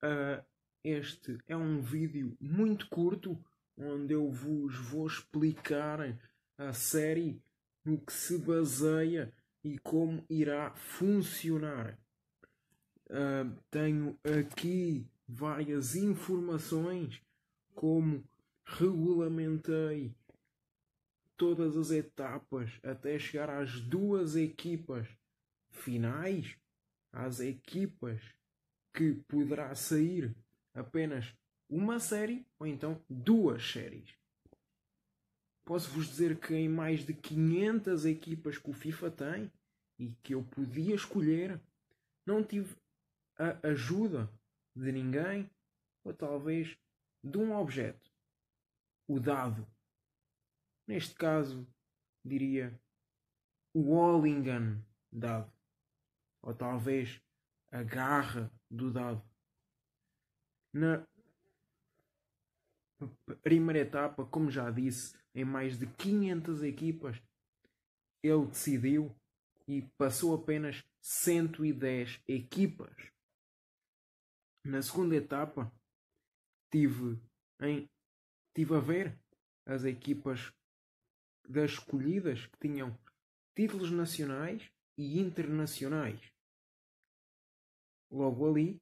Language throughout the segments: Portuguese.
Uh, este é um vídeo muito curto onde eu vos vou explicar a série no que se baseia e como irá funcionar. Uh, tenho aqui várias informações como regulamentei todas as etapas até chegar às duas equipas finais, às equipas que poderá sair apenas uma série ou então duas séries. Posso-vos dizer que em mais de 500 equipas que o FIFA tem e que eu podia escolher, não tive a ajuda de ninguém ou talvez de um objeto, o dado. Neste caso, diria o Wallingham dado, ou talvez a garra do dado. Na primeira etapa, como já disse, em mais de 500 equipas, ele decidiu e passou apenas 110 equipas. Na segunda etapa, tive, em, tive a ver as equipas das escolhidas que tinham títulos nacionais e internacionais. Logo ali,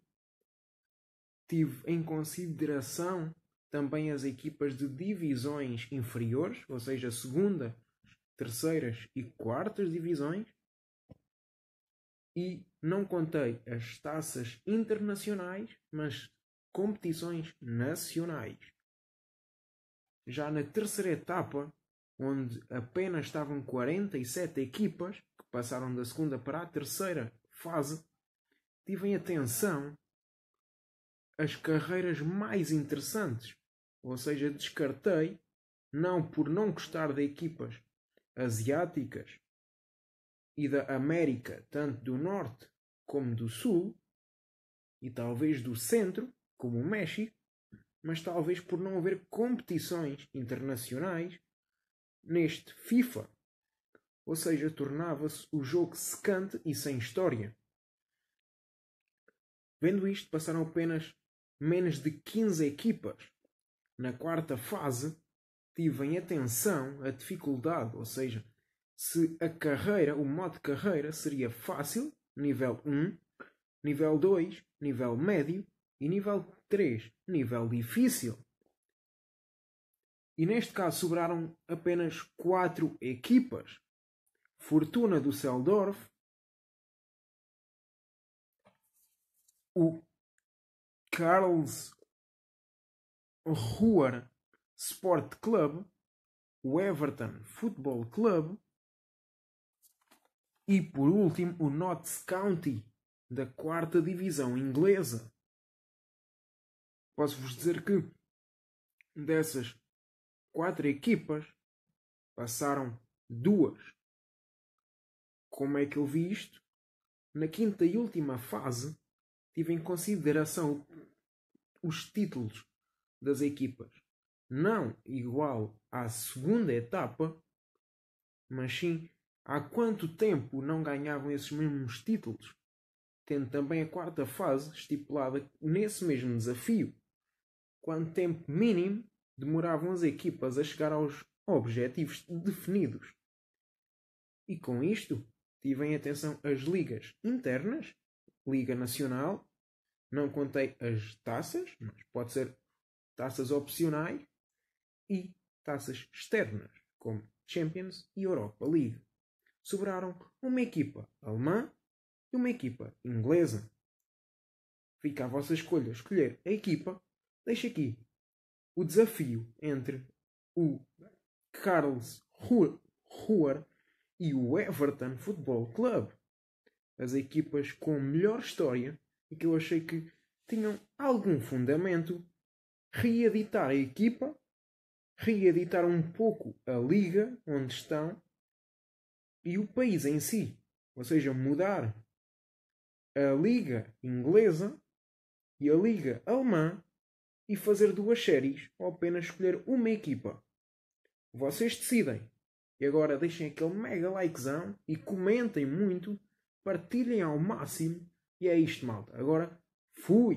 tive em consideração também as equipas de divisões inferiores, ou seja, segunda, terceiras e quartas divisões, e não contei as taças internacionais, mas competições nacionais. Já na terceira etapa, onde apenas estavam 47 equipas que passaram da segunda para a terceira fase, tivem atenção as carreiras mais interessantes. Ou seja, descartei, não por não gostar de equipas asiáticas e da América, tanto do Norte como do Sul, e talvez do Centro, como o México, mas talvez por não haver competições internacionais neste FIFA. Ou seja, tornava-se o jogo secante e sem história. Vendo isto, passaram apenas menos de 15 equipas. Na quarta fase, tive em atenção a dificuldade, ou seja, se a carreira, o modo de carreira, seria fácil, nível 1, nível 2, nível médio e nível 3, nível difícil. E neste caso sobraram apenas 4 equipas. Fortuna do Seldorf, o Karls Ruhr Sport Club, o Everton Football Club e, por último, o Notts County, da quarta divisão inglesa. Posso-vos dizer que dessas quatro equipas passaram duas. Como é que eu vi isto? Na quinta e última fase tive em consideração os títulos das equipas. Não igual à segunda etapa, mas sim há quanto tempo não ganhavam esses mesmos títulos, tendo também a quarta fase estipulada nesse mesmo desafio. Quanto tempo mínimo demoravam as equipas a chegar aos objetivos definidos. E com isto, tive em atenção as ligas internas, Liga Nacional, não contei as taças, mas pode ser taças opcionais e taças externas, como Champions e Europa League. Sobraram uma equipa alemã e uma equipa inglesa. Fica à vossa escolha escolher a equipa. Deixo aqui o desafio entre o Carlos Ruhr e o Everton Football Club. As equipas com melhor história e que eu achei que tinham algum fundamento, reeditar a equipa, reeditar um pouco a liga onde estão e o país em si. Ou seja, mudar a liga inglesa e a liga alemã e fazer duas séries ou apenas escolher uma equipa. Vocês decidem. E agora deixem aquele mega likezão e comentem muito, partilhem ao máximo e é isto, malta. Agora fui!